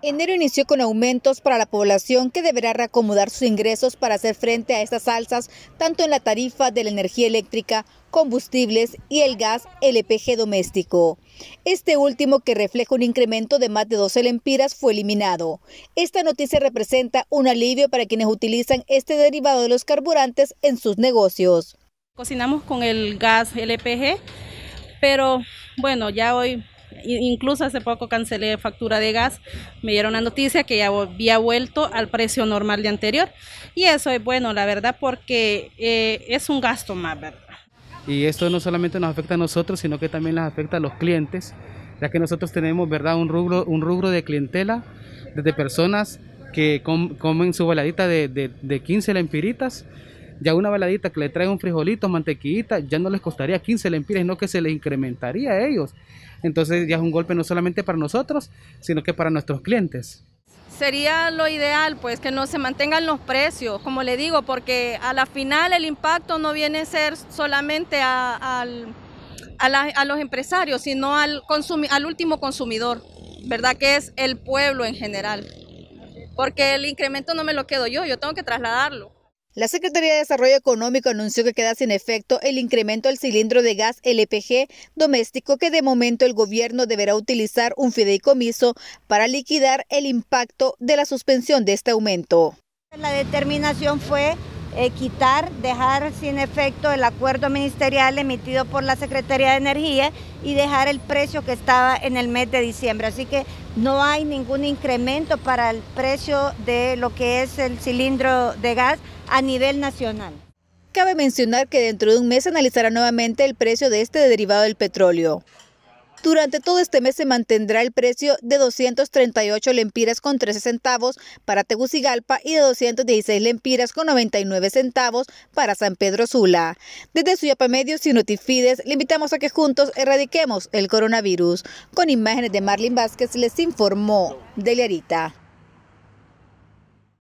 Enero inició con aumentos para la población que deberá reacomodar sus ingresos para hacer frente a estas alzas, tanto en la tarifa de la energía eléctrica, combustibles y el gas LPG doméstico. Este último, que refleja un incremento de más de 12 lempiras, fue eliminado. Esta noticia representa un alivio para quienes utilizan este derivado de los carburantes en sus negocios. Cocinamos con el gas LPG, pero bueno, ya hoy Incluso hace poco cancelé factura de gas, me dieron la noticia que ya había vuelto al precio normal de anterior. Y eso es bueno, la verdad, porque eh, es un gasto más, ¿verdad? Y esto no solamente nos afecta a nosotros, sino que también nos afecta a los clientes, ya que nosotros tenemos, ¿verdad?, un rubro, un rubro de clientela, de personas que comen su baladita de, de, de 15 lempiritas ya una baladita que le trae un frijolito, mantequillita, ya no les costaría 15 lempiras, sino que se les incrementaría a ellos. Entonces ya es un golpe no solamente para nosotros, sino que para nuestros clientes. Sería lo ideal, pues, que no se mantengan los precios, como le digo, porque a la final el impacto no viene a ser solamente a, los empresarios, sino al, al último consumidor, ¿verdad? Que es el pueblo en general. Porque el incremento no me lo quedo yo, yo tengo que trasladarlo. La Secretaría de Desarrollo Económico anunció que queda sin efecto el incremento al cilindro de gas LPG doméstico que de momento el gobierno deberá utilizar un fideicomiso para liquidar el impacto de la suspensión de este aumento. La determinación fue eh, quitar, dejar sin efecto el acuerdo ministerial emitido por la Secretaría de Energía y dejar el precio que estaba en el mes de diciembre. Así que no hay ningún incremento para el precio de lo que es el cilindro de gas a nivel nacional. Cabe mencionar que dentro de un mes analizará nuevamente el precio de este derivado del petróleo. Durante todo este mes se mantendrá el precio de 238 lempiras con 13 centavos para Tegucigalpa y de 216 lempiras con 99 centavos para San Pedro Sula. Desde Suyapa Medios y Notifides le invitamos a que juntos erradiquemos el coronavirus. Con imágenes de Marlin Vázquez les informó Deliarita.